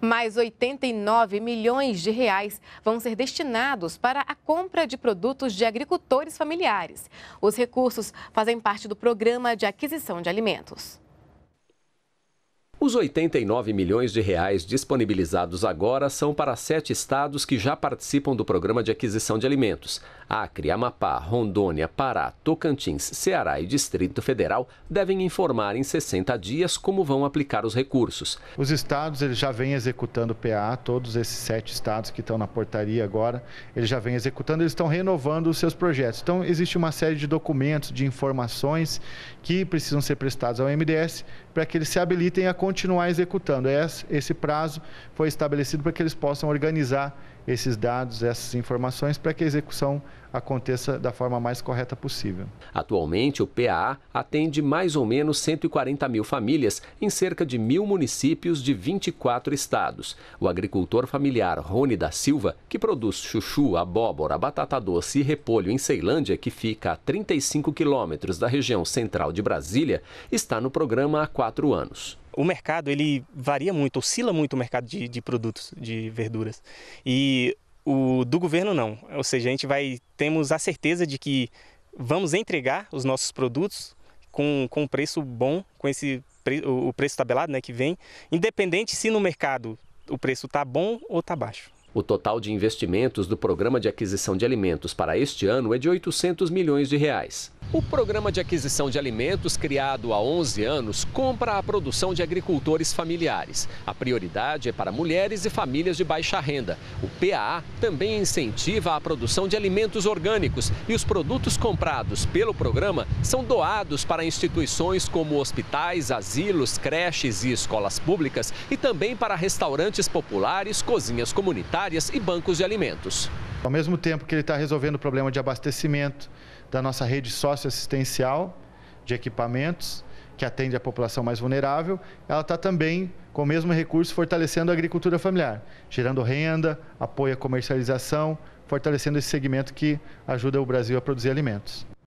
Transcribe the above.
Mais 89 milhões de reais vão ser destinados para a compra de produtos de agricultores familiares. Os recursos fazem parte do programa de aquisição de alimentos. Os 89 milhões de reais disponibilizados agora são para sete estados que já participam do programa de aquisição de alimentos. Acre, Amapá, Rondônia, Pará, Tocantins, Ceará e Distrito Federal devem informar em 60 dias como vão aplicar os recursos. Os estados eles já vêm executando o PA, todos esses sete estados que estão na portaria agora, eles já vêm executando, eles estão renovando os seus projetos. Então, existe uma série de documentos, de informações que precisam ser prestados ao MDS para que eles se habilitem a continuar executando. É esse prazo foi estabelecido para que eles possam organizar esses dados, essas informações, para que a execução aconteça da forma mais correta possível. Atualmente, o PAA atende mais ou menos 140 mil famílias em cerca de mil municípios de 24 estados. O agricultor familiar Rony da Silva, que produz chuchu, abóbora, batata doce e repolho em Ceilândia, que fica a 35 quilômetros da região central de Brasília, está no programa há quatro anos o mercado ele varia muito, oscila muito o mercado de, de, produtos de verduras. E o do governo não. Ou seja, a gente vai temos a certeza de que vamos entregar os nossos produtos com, com um preço bom, com esse o preço tabelado, né, que vem, independente se no mercado o preço está bom ou está baixo. O total de investimentos do Programa de Aquisição de Alimentos para este ano é de 800 milhões de reais. O programa de aquisição de alimentos, criado há 11 anos, compra a produção de agricultores familiares. A prioridade é para mulheres e famílias de baixa renda. O PAA também incentiva a produção de alimentos orgânicos e os produtos comprados pelo programa são doados para instituições como hospitais, asilos, creches e escolas públicas e também para restaurantes populares, cozinhas comunitárias e bancos de alimentos. Ao mesmo tempo que ele está resolvendo o problema de abastecimento da nossa rede socioassistencial de equipamentos, que atende a população mais vulnerável, ela está também, com o mesmo recurso, fortalecendo a agricultura familiar, gerando renda, apoio à comercialização, fortalecendo esse segmento que ajuda o Brasil a produzir alimentos.